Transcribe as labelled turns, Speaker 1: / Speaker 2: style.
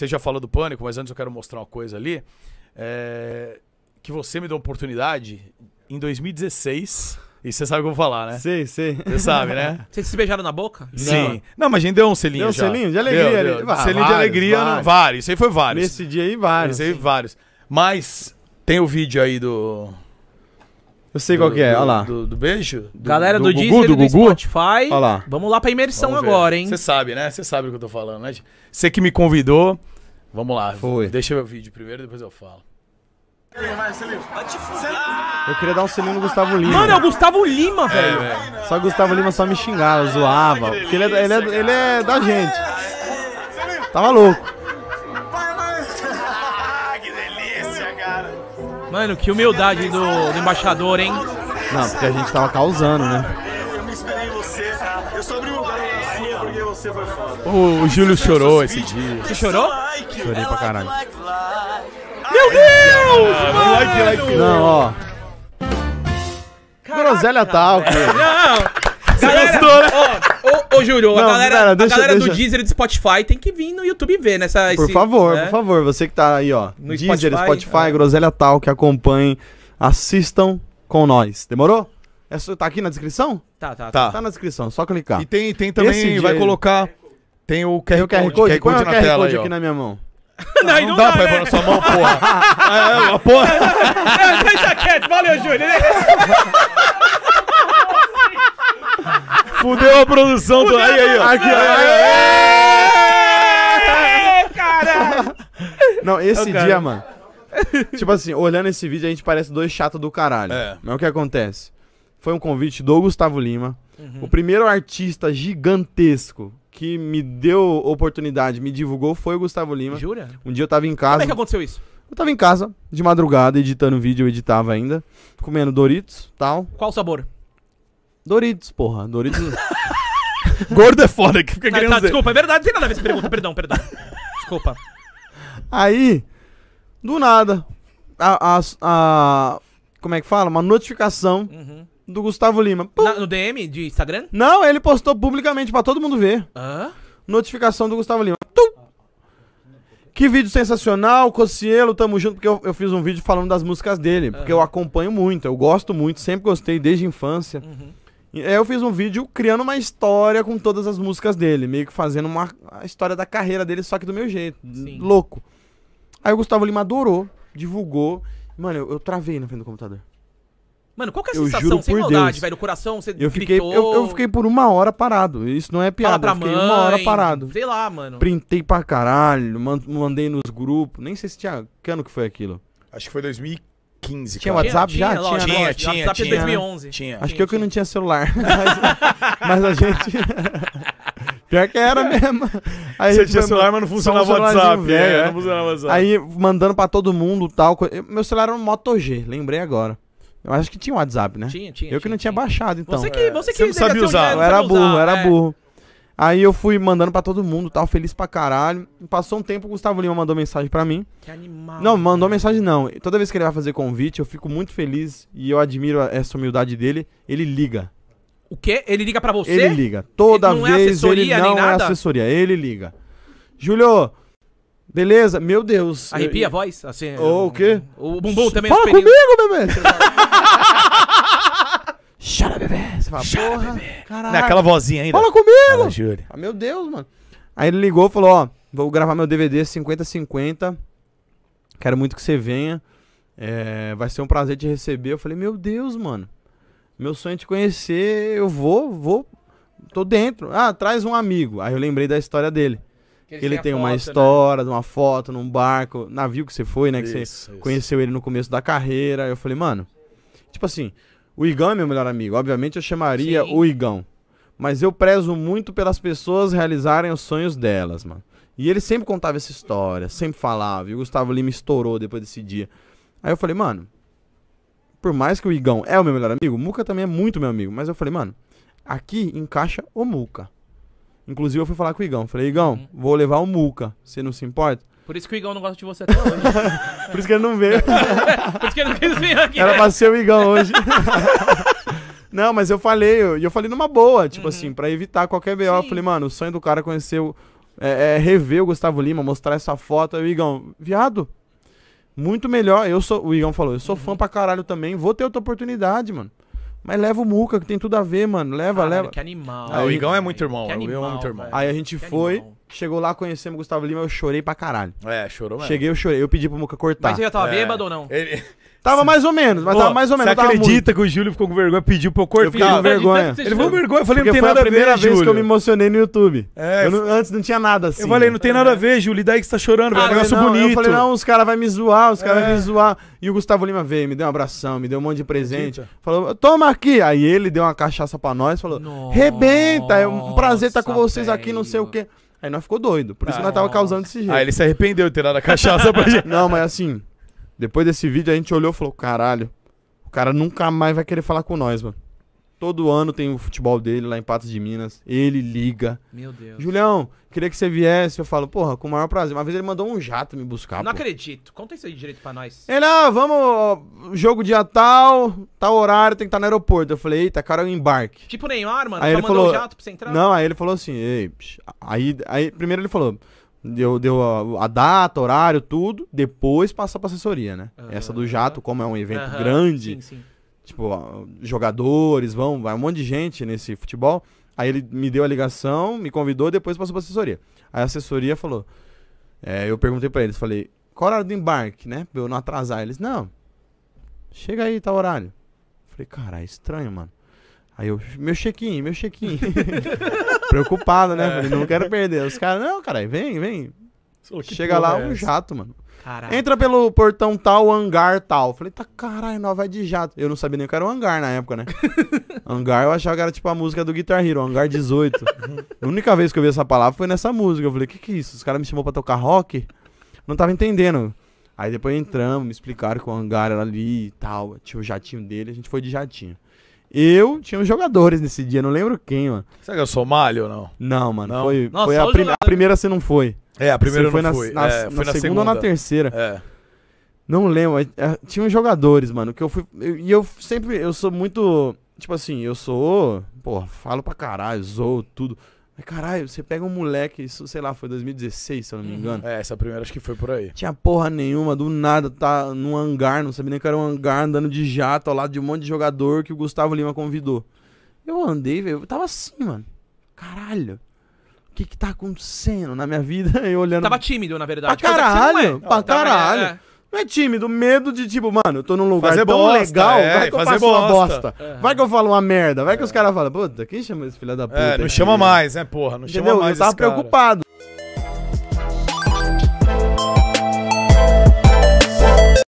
Speaker 1: Você já falou do pânico, mas antes eu quero mostrar uma coisa ali. É, que você me deu a oportunidade em 2016. E você sabe o que eu vou falar, né? Sei, sei. Você sabe, né? Vocês se beijaram na boca? Sim. Não, mas a gente deu um selinho deu já. um selinho de alegria. Deu, deu. selinho vários, de alegria, vários. Não, vários. Isso aí foi vários. Nesse dia aí, vários. Isso aí, vários. Mas tem o vídeo aí do... Eu sei do, qual que é, olha lá. Do, do beijo? Galera do, do, Gugu, do, Gugu? Spotify. Olha lá. Vamos lá pra imersão agora, hein? Você sabe, né? Você sabe o que eu tô falando, né? Você que me convidou. Vamos lá. Foi. Deixa meu vídeo primeiro, depois eu falo. Eu queria dar um selinho no Gustavo Lima. Mano, é o Gustavo Lima, é, velho. É. só o Gustavo Lima só me xingava, zoava. Porque ele é, ele é, ele é da gente. Tava louco. Mano, que humildade do, do embaixador, hein? Não, porque a gente tava causando, né? Eu me em você. Tá? Eu sou assim, porque você foi foda. O, Júlio chorou esse dia. Você chorou? Chorei pra caralho. Meu Deus! Ah, mano! Like, like. Não, ó. Groselha tal, tá, cara. Não! Você gostou, né? ô, Júlio, a Não, galera, cara, deixa- a galera do Deezer e do Spotify tem que vir no YouTube ver nessa. Né, por esse- favor, né? por favor, você que tá aí, ó. No Deezer, Spotify, Spotify, é. Groselha Tal, que acompanhem, assistam com nós. Demorou? É só, tá aqui na descrição? Tá, tá, tá. Tá. tá na descrição, só clicar. E tem, tem também, Esse vai colocar. Tem o QR, Tem o QR Code, põe o na QR tela Code ó. aqui na minha mão. Não, não, dá, pra ir né? na sua mão, porra. É, é, é, porra. deixa quieto, valeu, Júlio. Fudeu a produção Fudeu do. Aí, aí, ó. Aqui, aí, aí. cara. Não, esse dia, mano. tipo assim, olhando esse vídeo, a gente parece dois chatos do caralho. É. Mas o que acontece? Foi um convite do Gustavo Lima, uhum. o primeiro artista gigantesco que me deu oportunidade, me divulgou, foi o Gustavo Lima. Jura? Um dia eu tava em casa. Como é que aconteceu isso? Eu tava em casa, de madrugada, editando vídeo, eu editava ainda, comendo Doritos tal. Qual o sabor? Doritos, porra. Doritos. Gordo é foda que fica não, tá, querendo. Tá, dizer. desculpa, é verdade, Sem tem nada a ver essa pergunta. Perdão, perdão. Desculpa. Aí, do nada, a, a, a. como é que fala? Uma notificação Uhum. do Gustavo Lima. Na- no DM de Instagram? Não, ele postou publicamente pra todo mundo ver. Hã? Notificação do Gustavo Lima. Tum! Que vídeo sensacional, Cocielo, tamo junto, porque eu, eu fiz um vídeo falando das músicas dele, porque eu acompanho muito, eu gosto muito, sempre gostei desde a infância. Uhum. É, eu fiz um vídeo criando uma história com todas as músicas dele, meio que fazendo uma a história da carreira dele, só que do meu jeito. Sim. Louco. Aí o Gustavo Lima adorou, divulgou. Mano, eu, eu travei na frente do computador. Mano, qual que é a eu sensação? Sem maldade, Deus. velho. O coração, você eu fiquei, gritou... eu, eu, fiquei por uma hora parado. Isso não é piada. Fala pra eu fiquei mãe, uma hora parado. Sei lá, mano. Printei pra caralho, mandei nos grupos. Nem sei se tinha... Que ano que foi aquilo? Acho que foi 2015. 15, Tinha cara. WhatsApp tinha, já? Tinha, tinha, tinha, WhatsApp é tinha, 2011. Tinha. Acho tinha, que eu que não tinha celular. Mas, mas a gente... Pior que era é. mesmo. Aí Você tinha celular, mas não funcionava o um WhatsApp. Velho, é, é. Não funcionava WhatsApp. Aí mandando pra todo mundo tal. Eu, meu celular era um Moto G, lembrei agora. Eu acho que tinha WhatsApp, né? Tinha, tinha. Eu que tinha, não tinha, tinha, baixado, então. Você que, você é. que você não sabia usar. Um eu era burro, usar, era é. burro. Aí eu fui mandando para todo mundo, tal, feliz pra caralho. Passou um tempo, o Gustavo Lima mandou mensagem para mim. Que animal. Não, mandou cara. mensagem não. Toda vez que ele vai fazer convite, eu fico muito feliz e eu admiro essa humildade dele. Ele liga. O quê? Ele liga para você? Ele liga. Toda ele vez é ele não é, é assessoria, ele liga. Júlio, beleza? Meu Deus. Arrepia eu... a voz? Assim, Ou oh, o quê? O bumbum também é Fala comigo, bebê! bebê. Você fala, Chora, porra, caralho. vozinha ainda. Fala comigo! Fala, juro. Ah, meu Deus, mano. Aí ele ligou e falou, ó, vou gravar meu DVD 50-50. Quero muito que você venha. É, vai ser um prazer te receber. Eu falei, meu Deus, mano. Meu sonho é te conhecer. Eu vou, vou. Tô dentro. Ah, traz um amigo. Aí eu lembrei da história dele. Que ele, ele tem, tem uma foto, né? história, né? uma foto num barco, navio que você foi, né? Que isso, você isso. conheceu ele no começo da carreira. Eu falei, mano, tipo assim, o Igão é meu melhor amigo. Obviamente eu chamaria Sim. o Igão. Mas eu prezo muito pelas pessoas realizarem os sonhos delas, mano. E ele sempre contava essa história, sempre falava. E o Gustavo Lima estourou depois desse dia. Aí eu falei, mano, por mais que o Igão é o meu melhor amigo, o Muca também é muito meu amigo. Mas eu falei, mano, aqui encaixa o Muca. Inclusive eu fui falar com o Igão. Falei, Igão, uhum. vou levar o Muca. Você não se importa? Por isso que o Igão não gosta de você até hoje. Por isso que ele não veio. Por isso que ele não quis vir aqui. Era pra ser o Igão hoje. não, mas eu falei, eu, eu falei numa boa, tipo uhum. assim, pra evitar qualquer B.O. Eu falei, mano, o sonho do cara é conhecer o. É, é, rever o Gustavo Lima, mostrar essa foto. Aí o Igão, viado, muito melhor. Eu sou, o Igão falou, eu sou uhum. fã pra caralho também, vou ter outra oportunidade, mano. Mas leva o Muca, que tem tudo a ver, mano. Leva, leva. Que animal. Ah, Aí, o Igão é muito irmão. Que é animal, muito irmão. Aí a gente que foi. Animal. Chegou lá, conhecemos o Gustavo Lima, eu chorei pra caralho. É, chorou mesmo. Cheguei, eu chorei. Eu pedi pro Muca cortar. Mas você já tava é. bêbado ou não? Ele... Tava mais ou menos, mas Pô, tava mais ou menos. Você acredita muito... que o Júlio ficou com vergonha, pediu pra eu cortar? Eu fiquei com vergonha. Ele ficou com vergonha, eu falei, Porque não tem nada a ver, Foi a primeira vez Júlio. que eu me emocionei no YouTube. É, não, antes não tinha nada assim. Eu falei, não tem nada a ver, Júlio, e daí que você tá chorando, ah, um negócio não, bonito. Eu falei, não, os caras vão me zoar, os caras é. vão me zoar. E o Gustavo Lima veio, me deu um abração, me deu um monte de presente. Acredita. Falou, toma aqui. Aí ele deu uma cachaça pra nós, falou, Nossa, rebenta, é um prazer estar com vocês aqui, não sei o quê. Aí nós ficou doido. Por isso que nós tava causando esse jeito. Aí ele se arrependeu de ter dado a cachaça pra gente. Não, mas assim, depois desse vídeo a gente olhou e falou: caralho, o cara nunca mais vai querer falar com nós, mano. Todo ano tem o futebol dele lá em Patos de Minas. Ele liga. Meu Deus. Julião, queria que você viesse. Eu falo, porra, com o maior prazer. Uma vez ele mandou um jato me buscar. Não pô. acredito. Conta isso aí direito pra nós. Ele, ah, vamos. Jogo dia tal, tal horário, tem que estar no aeroporto. Eu falei, eita, cara, eu é embarque. Tipo o Neymar, mano. Aí ele falou, um jato pra você entrar? Não, aí ele falou assim, ei, aí, aí primeiro ele falou. Deu, deu a, a, data, horário, tudo. Depois passa pra assessoria, né? Uhum. Essa do jato, como é um evento uhum. grande. Sim, sim Tipo, jogadores, vão, vai um monte de gente nesse futebol. Aí ele me deu a ligação, me convidou, depois passou pra assessoria. Aí a assessoria falou. É, eu perguntei para eles, falei, qual horário do embarque, né? Pra eu não atrasar. Eles, não. Chega aí, tá horário. Falei, cara, é estranho, mano. Aí eu, meu check-in, meu check-in. Preocupado, né? É. Falei, não quero perder. Os caras, não, cara, vem, vem. Chega lá é um jato, mano. Entra pelo portão tal, hangar tal. Falei, tá caralho, nós vai de jato. Eu não sabia nem o que era um hangar na época, né? hangar eu achava que era tipo a música do Guitar Hero, hangar 18. a única vez que eu vi essa palavra foi nessa música. Eu falei, que que é isso? Os caras me chamou pra tocar rock? Não tava entendendo. Aí depois entramos, me explicaram que o hangar era ali e tal. Tinha o jatinho dele, a gente foi de jatinho. Eu tinha uns jogadores nesse dia, não lembro quem, mano. Será que eu sou malho ou não? Não, mano. Não. Foi, Nossa, foi a, prim a primeira você não foi. É, a primeira foi não na, fui. É, na, é, foi na segunda, segunda, ou na terceira. É. Não lembro. É, tinha uns jogadores, mano, que eu fui. E eu, eu, sempre. Eu sou muito. Tipo assim, eu sou. Pô, falo pra caralho, zoo, tudo. Mas caralho, você pega um moleque, isso, sei lá, foi 2016, se eu não me uhum. engano. É, essa primeira acho que foi por aí. Tinha porra nenhuma, do nada, tá num hangar, não sabia nem que era um hangar, andando de jato ao lado de um monte de jogador que o Gustavo Lima convidou. Eu andei, velho, eu tava assim, mano. Caralho o que que tá acontecendo na minha vida? Eu olhando. Tava tímido, na verdade. Pra é caralho, é. pra caralho. É, é. Não é tímido, medo de tipo, mano, eu tô num lugar fazer tão bosta, legal, é, vai que fazer eu faço bosta. uma bosta. É. Vai que eu falo uma merda, vai que os caras falam, puta, quem chama esse filho da puta? É, não aqui? chama mais, né, porra? Não Entendeu? chama mais. Eu tava preocupado. Cara.